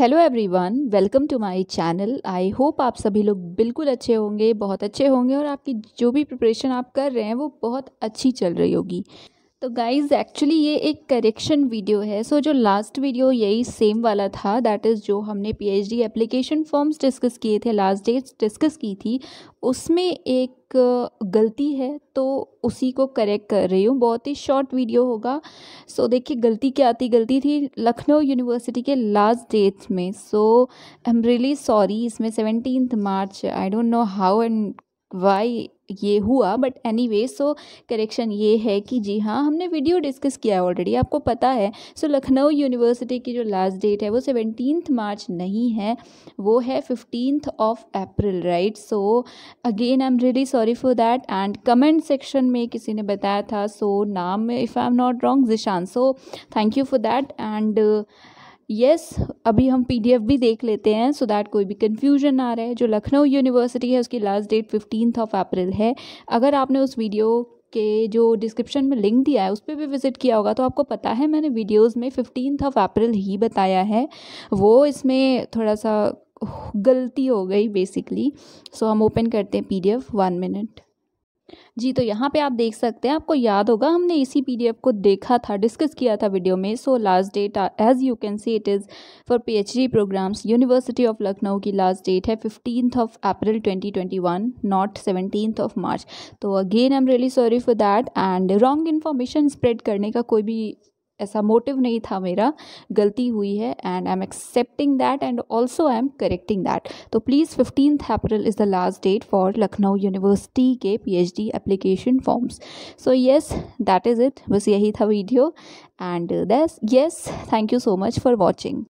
hello everyone welcome to my channel I hope आप सभी लोग बिल्कुल अच्छे होंगे बहुत अच्छे होंगे और आपकी जो भी प्रिपरेशन आप कर रहे हैं वो बहुत अच्छी चल रही होगी तो गाइज़ एक्चुअली ये एक करेक्शन वीडियो है सो so, जो लास्ट वीडियो यही सेम वाला था दैट इज़ जो हमने पीएचडी एप्लीकेशन फॉर्म्स डिस्कस किए थे लास्ट डेट्स डिस्कस की थी उसमें एक गलती है तो उसी को करेक्ट कर रही हूँ बहुत ही शॉर्ट वीडियो होगा सो so, देखिए गलती क्या आती गलती थी लखनऊ यूनिवर्सिटी के लास्ट डेट्स में so I am really sorry इसमें seventeen March I don't know how and why ये हुआ but anyway so correction ये है कि जी हाँ हमने वीडियो डिस्कस किया है ऑलरेडी आपको पता है सो so, लखनऊ यूनिवर्सिटी की जो लास्ट डेट है वो सेवनटीन मार्च नहीं है वो है fifteen of April right so again I am really sorry for that and comment section में किसी ने बताया था सो so, नाम if I am not wrong Zeeshan so thank you for that and yes yes, अभी हम पीडीएफ भी देख लेते हैं सो so दैट कोई भी कन्फ्यूजन ना रहे जो लखनऊ यूनिवर्सिटी है उसकी last date fifteen of April है अगर आपने उस वीडियो के जो डिस्क्रिप्शन में लिंक दिया है उस पर भी विज़िट किया होगा तो आपको पता है मैंने वीडियोस में फिफ्टीन ऑफ अप्रैल ही बताया है वो इसमें थोड़ा सा गलती हो गई बेसिकली सो so, हम ओपन करते हैं पी वन मिनट जी तो यहाँ पे आप देख सकते हैं आपको याद होगा हमने इसी पीडीएफ को देखा था डिस्कस किया था वीडियो में so last date as you can see it is for PhD programmes university of Lucknow की लास्ट डेट है fifteenth of April 2021 not seventeenth of March तो again I am really sorry for that and wrong information spread करने का कोई भी ऐसा motive नहीं था मेरा गलती हुई है and I am accepting that and also I am correcting that तो please fifteen April is the last date for Lucknow university के P H D application forms so yes that is it बस यही था video and that's yes thank you so much for watching